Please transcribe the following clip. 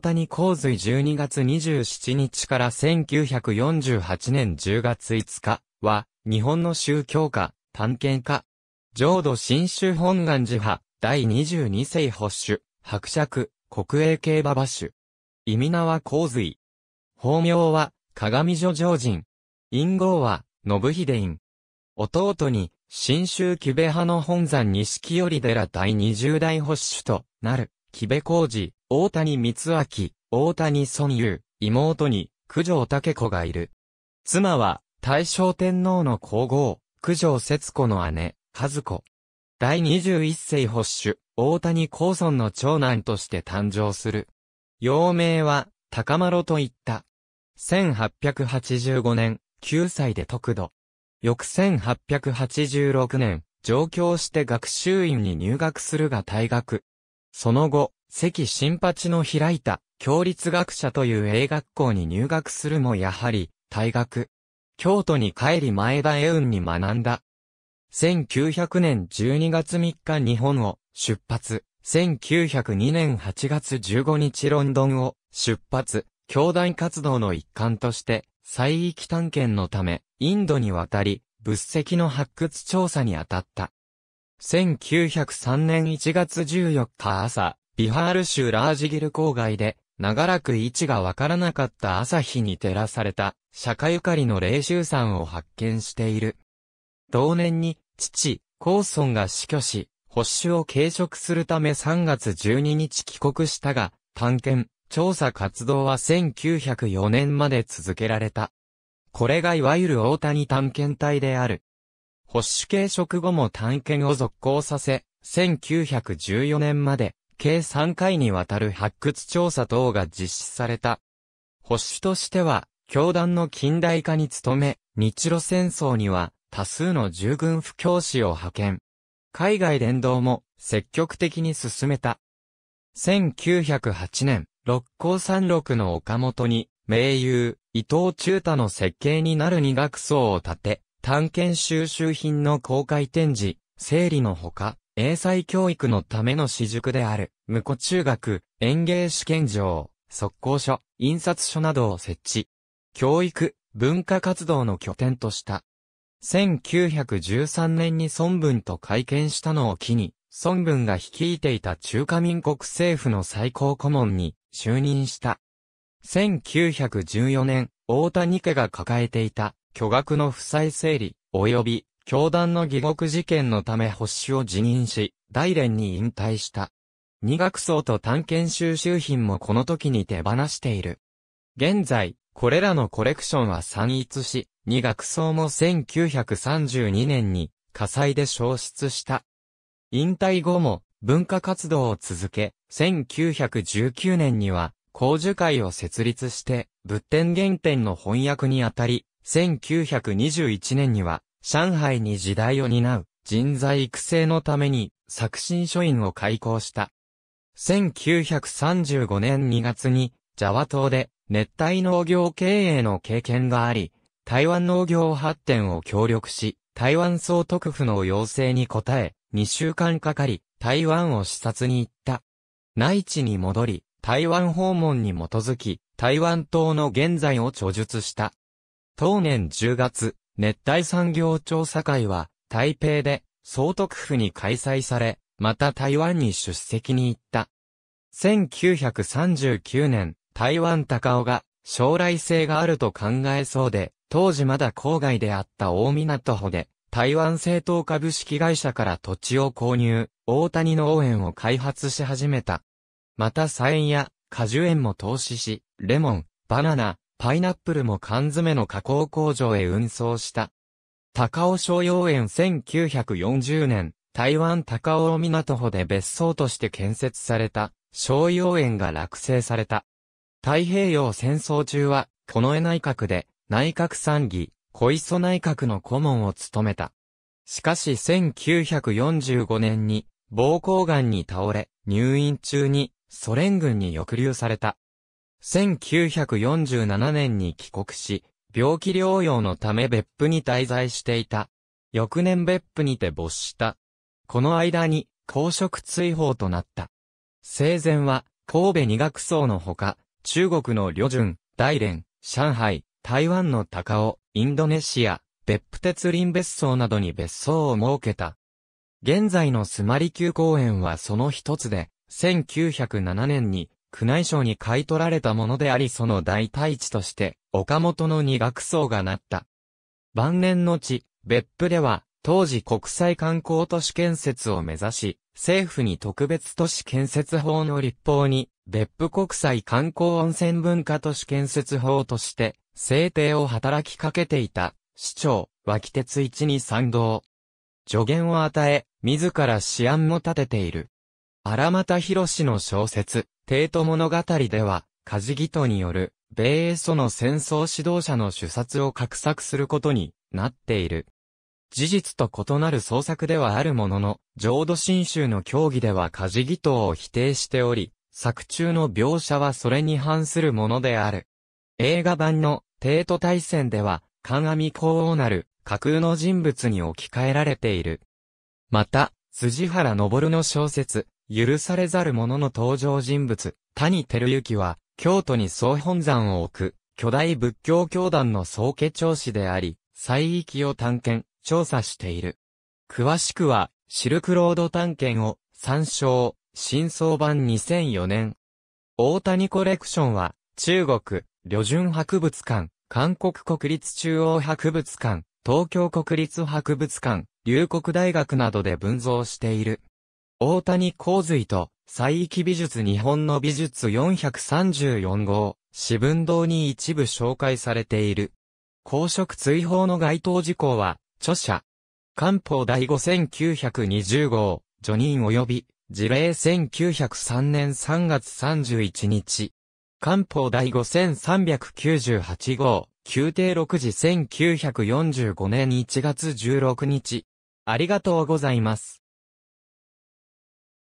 谷洪水12月27日から1948年10月5日は、日本の宗教家、探検家、浄土真宗本願寺派、第22世保守、伯爵、国営競馬馬主。意味名は洪水。法名は、鏡女常人。陰号は、信秀院。弟に、新州木部派の本山錦織寺第20代保守となる。木部浩二、大谷光明、大谷孫優、妹に、九条武子がいる。妻は、大正天皇の皇后、九条節子の姉、和子。第21世保守、大谷光孫の長男として誕生する。幼名は、高丸と言った。1885年、9歳で得度。翌1886年、上京して学習院に入学するが退学。その後、関新八の開いた、共立学者という英学校に入学するもやはり、退学。京都に帰り前田英雲に学んだ。1900年12月3日日本を出発。1902年8月15日ロンドンを出発。兄弟活動の一環として、西域探検のため、インドに渡り、物石の発掘調査に当たった。1903年1月14日朝、ビハール州ラージギル郊外で、長らく位置がわからなかった朝日に照らされた、釈迦ゆかりの霊衆山を発見している。同年に、父、高ンが死去し、保守を継職するため3月12日帰国したが、探検、調査活動は1904年まで続けられた。これがいわゆる大谷探検隊である。保守系職後も探検を続行させ、1914年まで、計3回にわたる発掘調査等が実施された。保守としては、教団の近代化に努め、日露戦争には多数の従軍不教師を派遣。海外連動も積極的に進めた。1908年、六甲山六の岡本に、名優、伊藤忠太の設計になる二学層を建て、探検収集品の公開展示、整理のほか、英才教育のための私塾である、無古中学、園芸試験場、速攻書、印刷書などを設置。教育、文化活動の拠点とした。1913年に孫文と会見したのを機に、孫文が率いていた中華民国政府の最高顧問に就任した。1914年、大谷家が抱えていた巨額の負債整理、及び、教団の疑獄事件のため保守を辞任し、大連に引退した。二学層と探検収集品もこの時に手放している。現在、これらのコレクションは散逸し、二学層も1932年に火災で消失した。引退後も文化活動を続け、1919年には、工事会を設立して、仏典原典の翻訳にあたり、1921年には、上海に時代を担う人材育成のために作新書院を開校した。1935年2月に、ジャワ島で熱帯農業経営の経験があり、台湾農業発展を協力し、台湾総督府の要請に応え、2週間かかり、台湾を視察に行った。内地に戻り、台湾訪問に基づき、台湾島の現在を著述した。当年10月、熱帯産業調査会は、台北で、総督府に開催され、また台湾に出席に行った。1939年、台湾高尾が、将来性があると考えそうで、当時まだ郊外であった大港穂で、台湾政党株式会社から土地を購入、大谷農園を開発し始めた。また菜園や果樹園も投資し、レモン、バナナ、パイナップルも缶詰の加工工場へ運送した。高尾商用園1940年、台湾高尾港保で別荘として建設された、商用園が落成された。太平洋戦争中は、近衛内閣で、内閣参議、小磯内閣の顧問を務めた。しかし1945年に、膀胱癌に倒れ、入院中に、ソ連軍に抑留された。1947年に帰国し、病気療養のため別府に滞在していた。翌年別府にて没した。この間に、公職追放となった。生前は、神戸二学層のほか、中国の旅順、大連、上海、台湾の高尾、インドネシア、別府鉄林別荘などに別荘を設けた。現在のスマリ宮公園はその一つで、1907年に宮内省に買い取られたものでありその代替地として、岡本の二学層がなった。晩年の地、別府では、当時国際観光都市建設を目指し、政府に特別都市建設法の立法に、別府国際観光温泉文化都市建設法として、制定を働きかけていた、市長、脇鉄一に賛同。助言を与え、自ら試案も立てている。荒又博の小説、帝都物語では、カジギトによる、米英祖の戦争指導者の主殺を画策することになっている。事実と異なる創作ではあるものの、浄土真宗の教義ではカジギトを否定しており、作中の描写はそれに反するものである。映画版の帝都大戦では、神阿弥光王なる架空の人物に置き換えられている。また、辻原昇の小説、許されざる者の登場人物、谷照之は、京都に総本山を置く、巨大仏教教団の総家長子であり、西域を探検、調査している。詳しくは、シルクロード探検を、参照、新装版2004年。大谷コレクションは、中国、旅順博物館、韓国国立中央博物館、東京国立博物館、龍谷大学などで分蔵している。大谷洪水と、西域美術日本の美術434号、四分堂に一部紹介されている。公職追放の該当事項は、著者。官報第5920号、除任及び、事例1903年3月31日。官報第5398号、宮廷6時1945年1月16日。ありがとうございます。